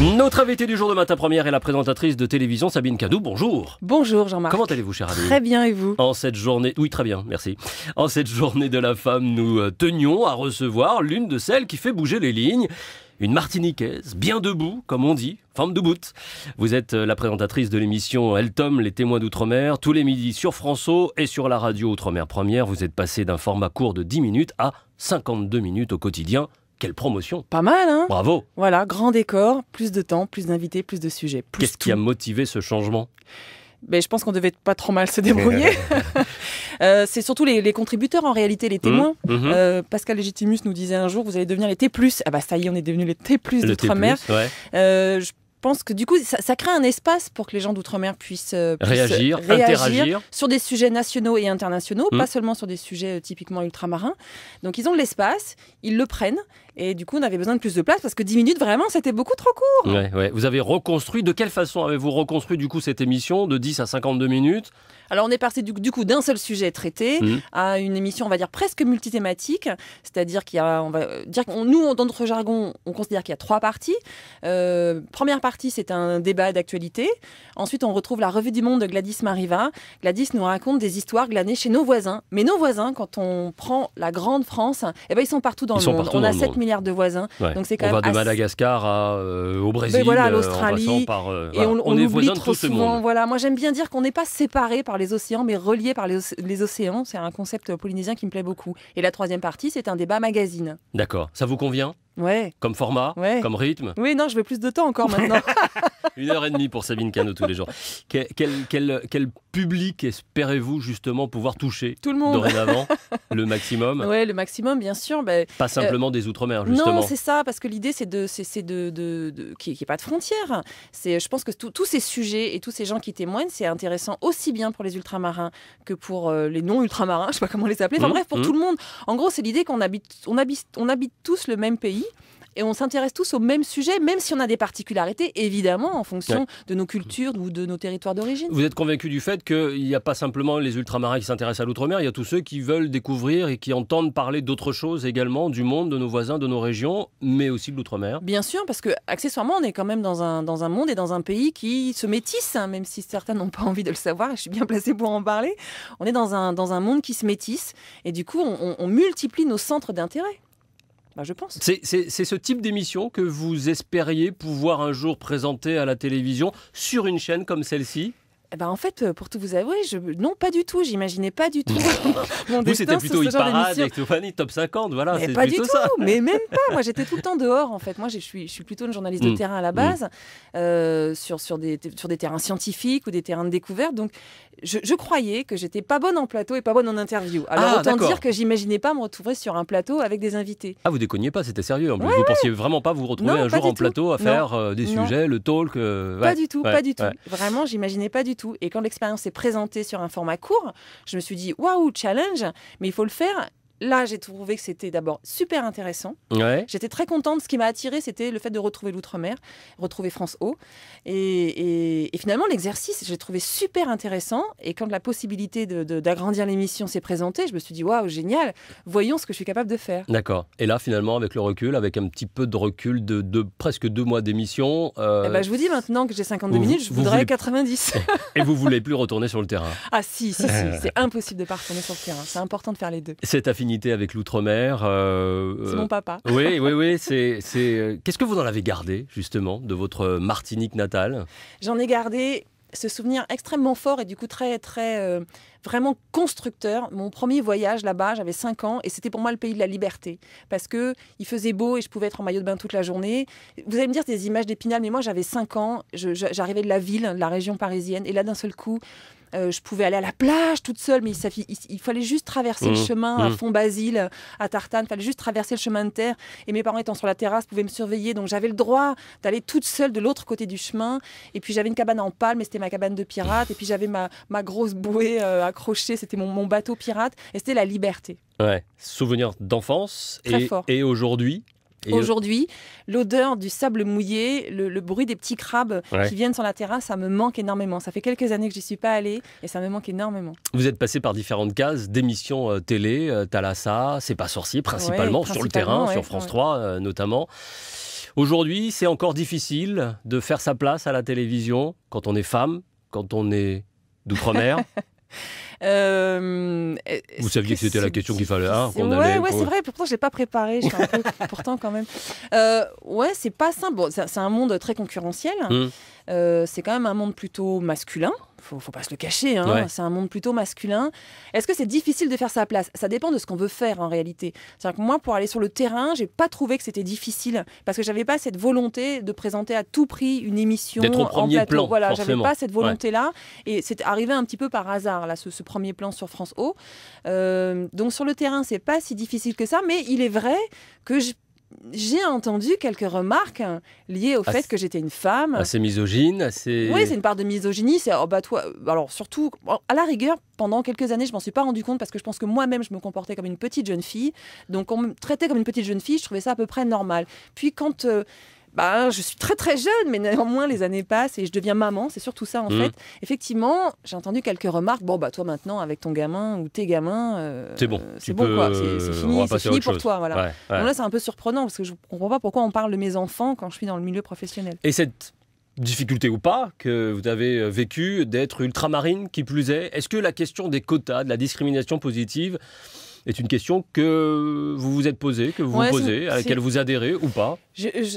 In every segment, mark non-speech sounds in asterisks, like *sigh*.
Notre invité du jour de matin première est la présentatrice de télévision Sabine Cadou. Bonjour. Bonjour Jean-Marc. Comment allez-vous, cher ami Très bien et vous En cette journée, oui très bien, merci. En cette journée de la femme, nous euh, tenions à recevoir l'une de celles qui fait bouger les lignes. Une Martiniquaise, bien debout, comme on dit, femme de bout. Vous êtes euh, la présentatrice de l'émission El Tom, les témoins d'outre-mer, tous les midis sur François et sur la radio Outre-mer Première. Vous êtes passée d'un format court de 10 minutes à 52 minutes au quotidien. Quelle promotion Pas mal, hein Bravo Voilà, grand décor, plus de temps, plus d'invités, plus de sujets. Qu'est-ce qui a motivé ce changement ben, je pense qu'on devait pas trop mal se débrouiller. *laughs* Euh, c'est surtout les, contributeurs en réalité, les mmh, témoins. Mmh. Euh, Pascal Légitimus nous disait un jour, vous allez devenir les T+. Ah bah ça y est, on est devenus les T+, d'outre-mer. Euh, pense que du coup, ça, crée un espace pour que les gens d'outre-mer puissent, euh, euh, réagir, interagir. sur des sujets nationaux et internationaux, mm. pas seulement sur des sujets euh, typiquement ultramarins. Donc ils ont de l'espace, ils le prennent, et du coup on avait besoin de plus de place parce que 10 minutes vraiment c'était beaucoup trop court. Ouais, ouais. Vous avez reconstruit, de quelle façon avez-vous reconstruit du coup cette émission de 10 à 52 minutes alors on est passé du, coup d'un seul sujet traité mm. à une émission, on va dire presque multithématique, c'est-à-dire qu'il y a, on va dire, nous dans notre jargon, on considère qu'il y a trois parties. première partie partie, c'est un débat d'actualité. Ensuite, on retrouve la revue du monde de Gladys Mariva. Gladys nous raconte des histoires glanées chez nos voisins. Mais nos voisins, quand on prend la grande France, eh ben, ils sont partout dans le monde. On a 7 milliards de voisins. Donc c'est on va de Madagascar euh, au Brésil, ben à euh, l'Australie. Euh, et on, est oublie trop souvent. Voilà. Moi, j'aime bien dire qu'on n'est pas séparés par les océans, mais reliés par les océans. C'est un concept polynésien qui me plaît beaucoup. Et la troisième partie, c'est un débat magazine. D'accord. Ça vous convient Ouais. Comme format, comme rythme. Oui, non, je veux plus de temps encore maintenant. *laughs* Une heure et demie pour Sabine Cano tous les jours. Quel, public espérez-vous justement pouvoir toucher Tout le monde. Dorénavant, *laughs* le maximum. Oui, le maximum, bien sûr. Ben, pas euh, simplement des Outre-mer, justement. Non, c'est ça, parce que l'idée, c'est de, c'est, de, de, qu'il n'y ait pas de frontières. C'est, je pense que tous ces sujets et tous ces gens qui témoignent, c'est intéressant aussi bien pour les ultramarins que pour euh, les non-ultramarins, *laughs* je ne sais pas comment les appeler. Enfin mmh, bref, pour mmh. tout le monde. En gros, c'est l'idée qu'on habite, on habite, on habite tous le même pays et on s'intéresse tous au même sujet, même si on a des particularités, évidemment, en fonction de nos cultures ou de nos territoires d'origine. Vous êtes convaincu du fait qu'il n'y a pas simplement les ultramarins qui s'intéressent à l'outre-mer, il y a tous ceux qui veulent découvrir et qui entendent parler d'autres choses également, du monde, de nos voisins, de nos régions, mais aussi de l'outre-mer. Bien sûr, parce que accessoirement, on est quand même dans un, monde et dans un pays qui se métisse, hein, même si certains n'ont pas envie de le savoir, et je suis bien placé pour en parler. On est dans un, dans un monde qui se métisse, et du coup, on multiplie nos centres d'intérêt. Bah, je pense. C'est ce type d'émission que vous espériez pouvoir un jour présenter à la télévision sur une chaîne comme celle-ci eh ben, en fait, euh, pour tout vous avouer, je... non, pas du tout. J'imaginais pas du tout *laughs* *laughs* mon c'était plutôt une parade, Stéphanie, top 50, voilà. Mais pas du tout, mais même pas. Moi, j'étais *laughs* tout le temps dehors, en fait. Moi, je suis, je suis plutôt une journaliste de mm. terrain à la mm. base, euh, sur, sur, des, sur des terrains scientifiques ou des terrains de découverte. Donc, je, croyais que j'étais pas bonne en plateau et pas bonne en interview. Alors, ah, autant dire que j'imaginais pas me retrouver sur un plateau avec des invités. Ah, vous déconniez pas, c'était sérieux. vous ne pensiez vraiment pas vous retrouver un jour en plateau à faire euh, des sujets, le talk. Pas du tout, pas du tout. Vraiment, j'imaginais pas du tout et quand l'expérience est présentée sur un format court, je me suis dit waouh, challenge, mais il faut le faire là, j'ai trouvé que c'était d'abord super intéressant. J'étais très contente. Ce qui m'a attiré c'était le fait de retrouver l'outre-mer, retrouver France O Et, finalement, l'exercice, j'ai trouvé super intéressant. Et quand la possibilité d'agrandir de, l'émission s'est présentée, je me suis dit, waouh, génial, voyons ce que je suis capable de faire. D'accord. Et là, finalement, avec le recul, avec un petit peu de recul de, presque deux mois d'émission. Euh, eh ben, je vous dis maintenant que j'ai 52 minutes, je voudrais 90. *laughs* et vous voulez plus retourner sur le terrain Ah, si, si, si. Euh. C'est impossible de ne pas retourner sur le terrain. C'est important de faire les deux. C'est affiné avec l'outre-mer. Euh, mon euh, papa. *laughs* Oui, oui, oui. C'est, c'est... Euh, qu'est-ce que vous en avez gardé, justement, de votre Martinique natale J'en ai gardé ce souvenir extrêmement fort et du coup très très vraiment constructeur. Mon premier voyage là-bas, j'avais 5 ans et c'était pour moi le pays de la liberté parce que il faisait beau et je pouvais être en maillot de bain toute la journée. Vous allez me dire des images d'Épinal mais moi j'avais 5 ans, j'arrivais de la ville, de la région parisienne et là d'un seul coup, euh, je pouvais aller à la plage toute seule, mais il, fallait juste traverser le mmh. chemin à mmh. Font-Basile, à Tartane. Il fallait juste traverser le chemin de terre. Et mes parents étant sur la terrasse pouvaient me surveiller. Donc j'avais le droit d'aller toute seule de l'autre côté du chemin. Et puis j'avais une cabane en palme, c'était ma cabane de pirate. Et puis j'avais ma, grosse bouée accrochée. Euh, c'était mon, bateau pirate. Et c'était la liberté. Ouais. Souvenir d'enfance. Et, et aujourd'hui, aujourd'hui. L'odeur du sable mouillé, le, bruit des petits crabes qui viennent sur la terrasse, ça me manque énormément. Ça fait quelques années que je j'y suis pas allée et ça me manque énormément. Vous êtes passé par différentes cases d'émissions euh, télé, euh, Talassa, C'est pas sorcier, principalement, sur le terrain, sur France 3 euh, notamment. Aujourd'hui, c'est encore difficile de faire sa place à la télévision quand on est femme, quand on est d'outre-mer. *laughs* vous saviez que c'était la question qu'il fallait. Ah, qu'on ouais, c'est vrai. Pourtant, je l'ai pas préparé. *laughs* pourtant, quand même. Euh, ouais, c'est pas simple. c'est un monde très concurrentiel. Hum. Euh, c'est quand même un monde plutôt masculin faut, faut pas se le cacher, hein. c'est un monde plutôt masculin. Est-ce que c'est difficile de faire sa place Ça dépend de ce qu'on veut faire en réalité. moi, pour aller sur le terrain, j'ai pas trouvé que c'était difficile parce que j'avais pas cette volonté de présenter à tout prix une émission en plateau. Plan, voilà, n'avais pas cette volonté-là et c'est arrivé un petit peu par hasard là, ce, premier plan sur France O. Euh, donc sur le terrain, c'est pas si difficile que ça, mais il est vrai que je j'ai entendu quelques remarques hein, liées au ah, fait que j'étais une femme. Assez ah, misogyne, assez. Oui, c'est une part de misogynie. C'est oh, bah, toi. Euh, alors surtout, à la rigueur, pendant quelques années, je m'en suis pas rendu compte parce que je pense que moi-même, je me comportais comme une petite jeune fille. Donc on me traitait comme une petite jeune fille. Je trouvais ça à peu près normal. Puis quand euh, bah, je suis très très jeune, mais néanmoins les années passent et je deviens maman, c'est surtout ça en mmh. fait. Effectivement, j'ai entendu quelques remarques, bon bah toi maintenant avec ton gamin ou tes gamins, euh, c'est bon, euh, c'est bon quoi, c'est euh, fini, c'est fini pour toi. Voilà. là c'est un peu surprenant parce que je comprends pas pourquoi on parle de mes enfants quand je suis dans le milieu professionnel. Et cette difficulté ou pas, que vous avez vécu d'être ultramarine qui plus est. Est-ce que la question des quotas, de la discrimination positive, est une question que vous vous êtes posée, que vous vous posez, à laquelle vous adhérez ou pas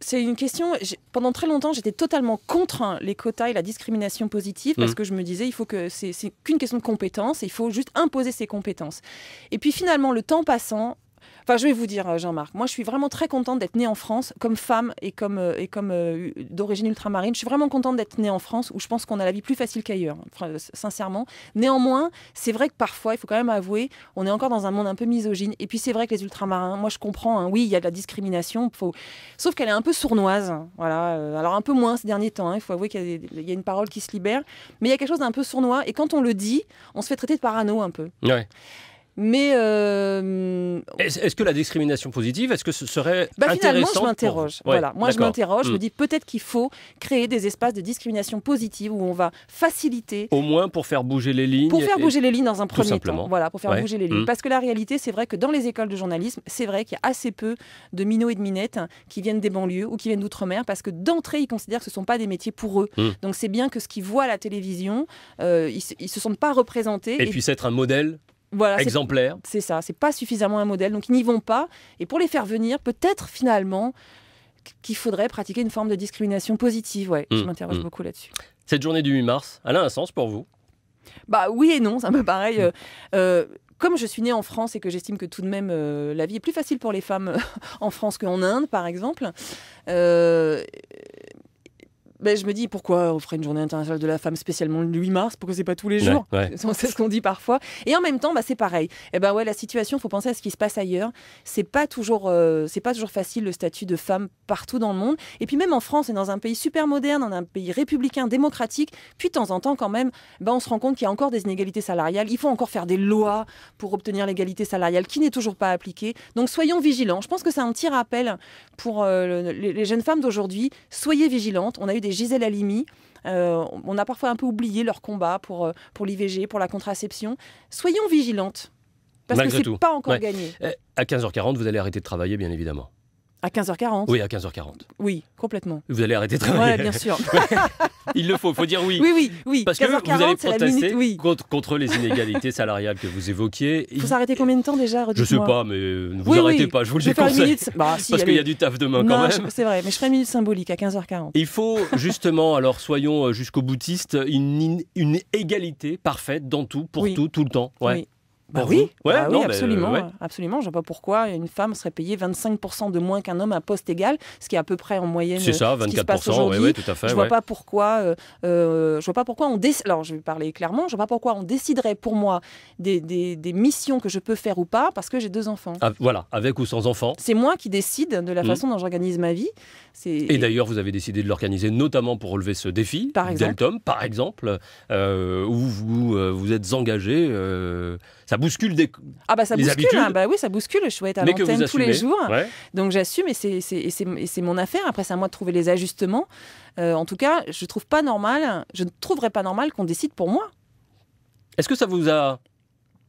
C'est une question. Pendant très longtemps, j'étais totalement contre hein, les quotas et la discrimination positive parce mm. que je me disais, il faut que c'est qu'une question de compétences, il faut juste imposer ses compétences. Et puis finalement, le temps passant, Enfin, je vais vous dire, euh, Jean-Marc, moi, je suis vraiment très contente d'être née en France comme femme et comme, euh, et comme euh, d'origine ultramarine. Je suis vraiment contente d'être née en France où je pense qu'on a la vie plus facile qu'ailleurs, hein, sincèrement. Néanmoins, c'est vrai que parfois, il faut quand même avouer, on est encore dans un monde un peu misogyne. Et puis, c'est vrai que les ultramarins, moi, je comprends, hein, oui, il y a de la discrimination, sauf qu'elle est un peu sournoise. voilà. Alors, un peu moins ces derniers temps, hein, il faut avouer qu'il y, y, a une parole qui se libère. Mais il y a quelque chose d'un peu sournois. Et quand on le dit, on se fait traiter de parano un peu. Ouais. Mais euh, est-ce que la discrimination positive, est-ce que ce serait bah, Finalement, je m'interroge. voilà, moi je m'interroge. Je me hmm. dis peut-être qu'il faut créer des espaces de discrimination positive où on va faciliter. Au moins pour faire bouger les lignes. Pour faire bouger les lignes dans un premier temps. Voilà, pour faire bouger les lignes. Hmm. Parce que la réalité, c'est vrai que dans les écoles de journalisme, c'est vrai qu'il y a assez peu de minots et de minettes qui viennent des banlieues ou qui viennent d'outre-mer parce que d'entrée, ils considèrent que ce ne sont pas des métiers pour eux. Hmm. Donc c'est bien que ce qu'ils voient à la télévision, euh, ils, ne se sentent pas représentés. Et, et puis être un modèle voilà, exemplaire. C'est ça, c'est pas suffisamment un modèle, donc ils n'y vont pas. Et pour les faire venir, peut-être finalement qu'il faudrait pratiquer une forme de discrimination positive. Ouais, je mmh, m'interroge mmh. beaucoup là-dessus. Cette journée du 8 mars, elle a un sens pour vous Bah oui et non, ça me pareil. Mmh. Euh, euh, comme je suis née en France et que j'estime que tout de même euh, la vie est plus facile pour les femmes *laughs* en France qu'en Inde, par exemple, ben, je me dis pourquoi on ferait une journée internationale de la femme spécialement le 8 mars Pourquoi c'est pas tous les jours *laughs* C'est ce qu'on dit parfois. Et en même temps, bah, c'est pareil. Et eh ben ouais, la situation, faut penser à ce qui se passe ailleurs. C'est pas toujours, euh, c'est pas toujours facile le statut de femme partout dans le monde. Et puis même en France, et dans un pays super moderne, dans un pays républicain, démocratique, puis de temps en temps quand même, bah, on se rend compte qu'il y a encore des inégalités salariales. Il faut encore faire des lois pour obtenir l'égalité salariale qui n'est toujours pas appliquée. Donc soyons vigilants. Je pense que c'est un petit rappel pour euh, les, les jeunes femmes d'aujourd'hui. Soyez vigilantes. On a eu des Gisèle Halimi. Euh, on a parfois un peu oublié leur combat pour, euh, pour l'IVG, pour la contraception. Soyons vigilantes, parce que ce n'est pas encore gagné. Eh, à 15h40, vous allez arrêter de travailler, bien évidemment. À 15h40 Oui, à 15h40. Oui, complètement. Vous allez arrêter de travailler Oui, bien sûr. *laughs* Il le faut, il faut dire oui. Oui, oui, oui. Parce que vous allez protester contre, contre, les inégalités salariales que vous évoquiez. Il faut s'arrêter combien de temps déjà Je sais pas, mais ne vous arrêtez pas, je vous le déconseille. Minute... Bah, Parce qu'il y a du taf demain quand même. C'est vrai, mais je ferai une minute symbolique à 15h40. Il faut justement, alors soyons euh, jusqu'au boutiste, une, une, égalité parfaite dans tout, pour tout, tout le temps. Ouais. Bah, bah oui, euh, ouais, absolument, absolument. Je ne vois pas pourquoi une femme serait payée 25% de moins qu'un homme à poste égal, ce qui est à peu près en moyenne. C'est ça, 24%. Oui, tout à fait. Je vois pas pourquoi. Euh, euh, je vois pas pourquoi on Alors, je vais parler clairement. Je vois pas pourquoi on déciderait pour moi des, des, missions que je peux faire ou pas parce que j'ai deux enfants. Ah, voilà, avec ou sans enfants. C'est moi qui décide de la mm. façon dont j'organise ma vie. Et d'ailleurs, vous avez décidé de l'organiser notamment pour relever ce défi, par exemple. Deltom, par exemple, où vous vous êtes engagé. ça ça bouscule des Ah bah ça bouscule, hein. bah oui, ça bouscule. Je suis à l'antenne tous les jours. Donc j'assume et c'est mon affaire. Après, c'est à moi de trouver les ajustements. Euh, en tout cas, je trouve pas normal, je ne trouverais pas normal qu'on décide pour moi. Est-ce que ça vous a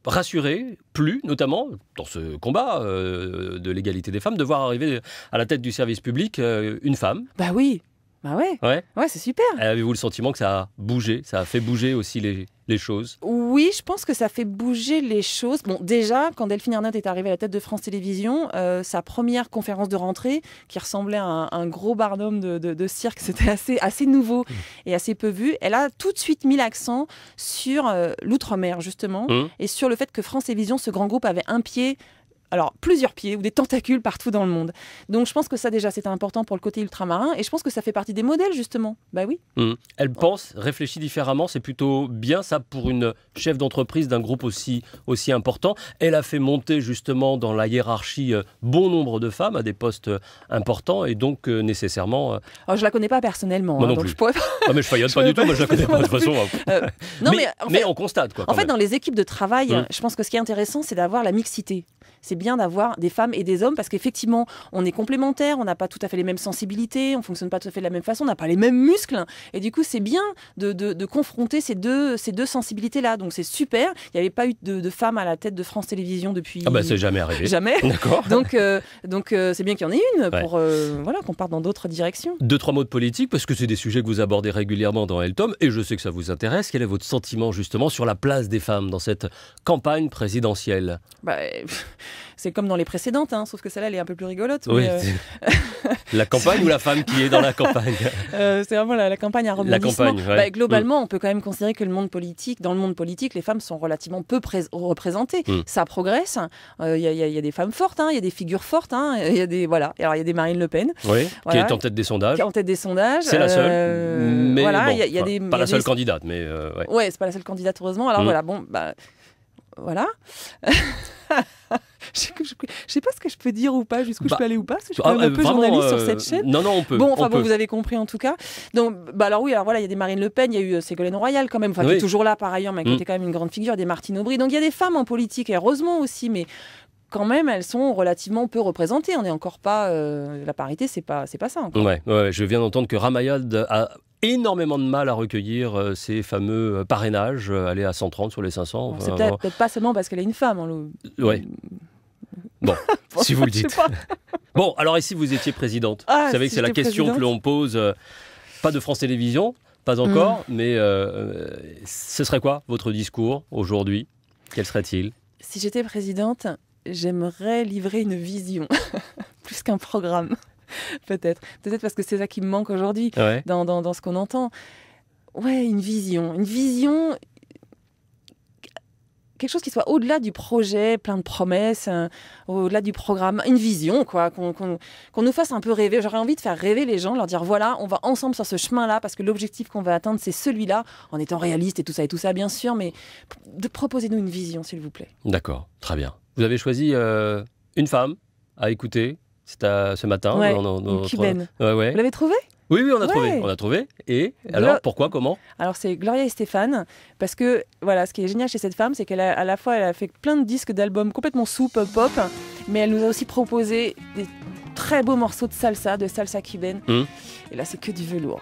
rassuré, plus notamment dans ce combat euh, de l'égalité des femmes, de voir arriver à la tête du service public euh, une femme Bah oui, ah ouais. Ouais, c'est super. Euh, avez-vous le sentiment que ça a bougé Ça a fait bouger aussi les, les choses Oui, je pense que ça fait bouger les choses. Bon, déjà, quand Delphine Arnott est arrivée à la tête de France Télévisions, euh, sa première conférence de rentrée, qui ressemblait à un, gros barnum de, de, cirque, *laughs* c'était assez, assez nouveau mmh. et assez peu vu, elle a tout de suite mis l'accent sur euh, l'outre-mer, justement, mmh. et sur le fait que France Télévisions, ce grand groupe, avait un pied alors plusieurs pieds ou des tentacules partout dans le monde. Donc je pense que ça déjà c'est important pour le côté ultramarin et je pense que ça fait partie des modèles justement. Bah oui. Mmh. Elle pense, réfléchit différemment, c'est plutôt bien ça pour une chef d'entreprise d'un groupe aussi aussi important. Elle a fait monter justement dans la hiérarchie euh, bon nombre de femmes à des postes euh, importants et donc euh, nécessairement. Je ne oh, je la connais pas personnellement. Moi hein, non plus. Je non, ah, mais je faillote *laughs* pas du tout, moi je la connais pas de toute façon. Hein. non mais, mais, on constate quoi. En fait dans les équipes de travail, mmh. je pense que ce qui est intéressant c'est d'avoir la mixité. C'est bien d'avoir des femmes et des hommes parce qu'effectivement, on est complémentaires, on n'a pas tout à fait les mêmes sensibilités, on fonctionne pas tout à fait de la même façon, on n'a pas les mêmes muscles. Et du coup, c'est bien de, de, confronter ces deux, ces deux sensibilités-là. Donc c'est super. Il n'y avait pas eu de, de femmes à la tête de France Télévisions depuis. Ah bah c'est jamais arrivé. Jamais. *laughs* D'accord. Donc, euh, donc euh, c'est bien qu'il y en ait une pour euh, voilà, qu'on parte dans d'autres directions. Deux, trois mots de politique parce que c'est des sujets que vous abordez régulièrement dans El Tom et je sais que ça vous intéresse. Quel est votre sentiment justement sur la place des femmes dans cette campagne présidentielle bah, c'est comme dans les précédentes, hein, sauf que celle-là, elle est un peu plus rigolote. Euh, *laughs* la campagne ou la femme qui est dans la campagne *laughs* euh, C'est vraiment la, campagne à rebondissement. Bah, globalement, mm. on peut quand même considérer que le monde politique, dans le monde politique, les femmes sont relativement peu représentées. Mm. Ça progresse. Euh, il y, a des femmes fortes, hein, il y a des figures fortes, hein, *laughs* il y a des voilà. Alors il y a des Marine Le Pen, qui est en tête des sondages. en tête des sondages. C'est la seule. mais voilà, bon, y pas la seule candidate, mais ouais. c'est pas la seule candidate heureusement. Alors mm. voilà, bon, bah voilà je sais pas ce que je peux dire ou pas, jusqu'où je bah, peux aller ou pas, parce que je suis ah, euh, peu journaliste sur cette euh, chaîne. Non, non, on peut. Bon, enfin, vous avez compris en tout cas. Donc, bah alors oui, alors voilà, il y a des Marine Le Pen, il y a eu euh, Ségolène Royal quand même, qui est toujours là par ailleurs, mais qui mm. était quand même une grande figure, des Martine Aubry. Donc, il y a des femmes en politique, et heureusement aussi, mais quand même, elles sont relativement peu représentées. On n'est encore pas. la parité, c'est pas, c'est pas ça. Encore. Ouais, je viens d'entendre que Ramayad a énormément de mal à recueillir ses fameux parrainages, aller à 130 sur les 500. c'est peut-être, pas seulement parce qu'elle est une femme. En hein, *laughs* Bon, si vous le dites. *laughs* Bon, alors si vous étiez présidente. Ah, vous savez que c'est la question que l'on pose, euh, pas de France Télévisions, pas encore, mm. mais euh, ce serait quoi votre discours aujourd'hui Quel serait-il Si j'étais présidente, j'aimerais livrer une vision, *laughs* plus qu'un programme, peut-être. Peut-être parce que c'est ça qui me manque aujourd'hui dans, dans ce qu'on entend. Ouais, une vision. Une vision, quelque chose qui soit au-delà du projet, plein de promesses, euh, au-delà du programme, une vision, quoi, qu'on nous fasse un peu rêver. J'aurais envie de faire rêver les gens, leur dire voilà, on va ensemble sur ce chemin-là parce que l'objectif qu'on va atteindre, c'est celui-là, en étant réaliste et tout ça et tout ça, bien sûr, mais de proposer nous une vision, s'il vous plaît. D'accord, très bien. Vous avez choisi euh, une femme à écouter. C'est ce matin. Ouais, dans, une Vous l'avez trouvée oui, oui, on a trouvé. On a trouvé. Et alors, pourquoi, comment Alors, c'est Gloria et Stéphane, parce que voilà, ce qui est génial chez cette femme, c'est qu'elle à la fois, elle a fait plein de disques d'albums complètement soupe, pop, mais elle nous a aussi proposé des très beaux morceaux de salsa, de salsa cubaine. Hum. Et là, c'est que du velours.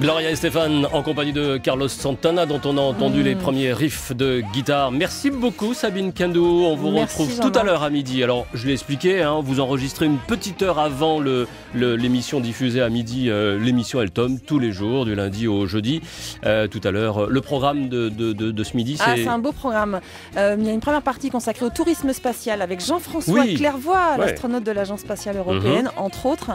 Gloria et Stéphane en compagnie de Carlos Santana dont on a entendu les mm. premiers riffs de guitare. Merci beaucoup Sabine Kandou. On vous retrouve tout à l'heure à midi. Alors je l'ai expliqué, hein, vous enregistrez une petite heure avant l'émission le, diffusée à midi. Euh, l'émission El Tom tous les jours du lundi au jeudi. Euh, tout à l'heure, le programme de, ce midi ah, c'est... Ah c'est un beau programme. Euh, il y a une première partie consacrée au tourisme spatial avec Jean-François oui. Clairvoy, l'astronaute de l'Agence spatiale européenne mhm. entre autres.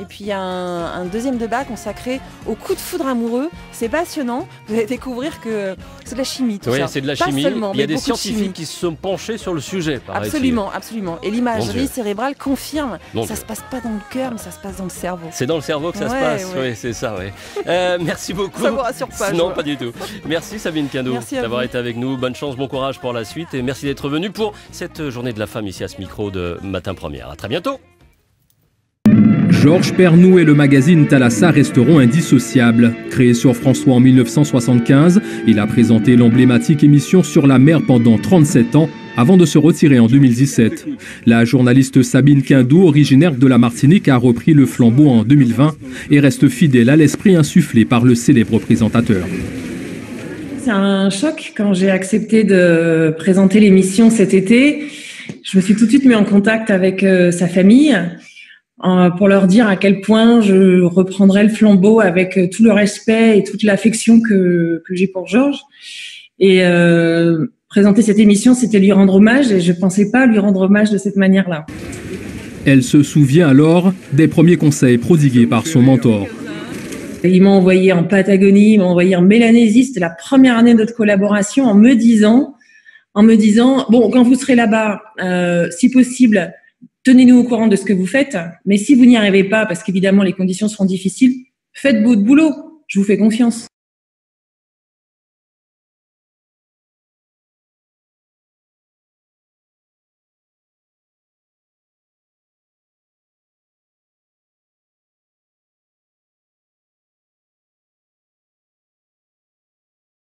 Et puis il y a un, un deuxième débat consacré au coût de foudre amoureux, c'est passionnant. Vous allez découvrir que c'est de la chimie. Tout oui, c'est de la chimie. Il y a des scientifiques qui se sont penchés sur le sujet. Absolument, absolument. Et l'imagerie cérébrale confirme. ça ne se passe pas dans le cœur, mais ça se passe dans le cerveau. C'est dans le cerveau que ça se passe. Oui, c'est ça. oui. Euh, *laughs* merci beaucoup. ça vous rassure pas. Non, pas du tout. Merci Sabine quindo d'avoir été avec nous. Bonne chance, bon courage pour la suite et merci d'être venu pour cette journée de la femme ici à ce micro de Matin Première. À très bientôt. Georges Pernou et le magazine Thalassa resteront indissociables. Créé sur François en 1975, il a présenté l'emblématique émission Sur la mer pendant 37 ans avant de se retirer en 2017. La journaliste Sabine Quindou, originaire de la Martinique, a repris le flambeau en 2020 et reste fidèle à l'esprit insufflé par le célèbre présentateur. C'est un choc quand j'ai accepté de présenter l'émission cet été. Je me suis tout de suite mis en contact avec euh, sa famille pour leur dire à quel point je reprendrai le flambeau avec euh, tout le respect et toute l'affection que, j'ai pour Georges. Et euh, présenter cette émission, c'était lui rendre hommage et je ne pensais pas lui rendre hommage de cette manière-là. Elle se souvient alors des premiers conseils prodigués par son mentor. Il m'a envoyé en Patagonie, il m'a envoyé en Mélanésie, c'était la première année de notre collaboration en me disant, en me disant, bon, quand vous serez là-bas, euh, si possible, tenez-nous au courant de ce que vous faites. Mais si vous n'y arrivez pas, parce qu'évidemment les conditions seront difficiles, faites de boulot. Je vous fais confiance.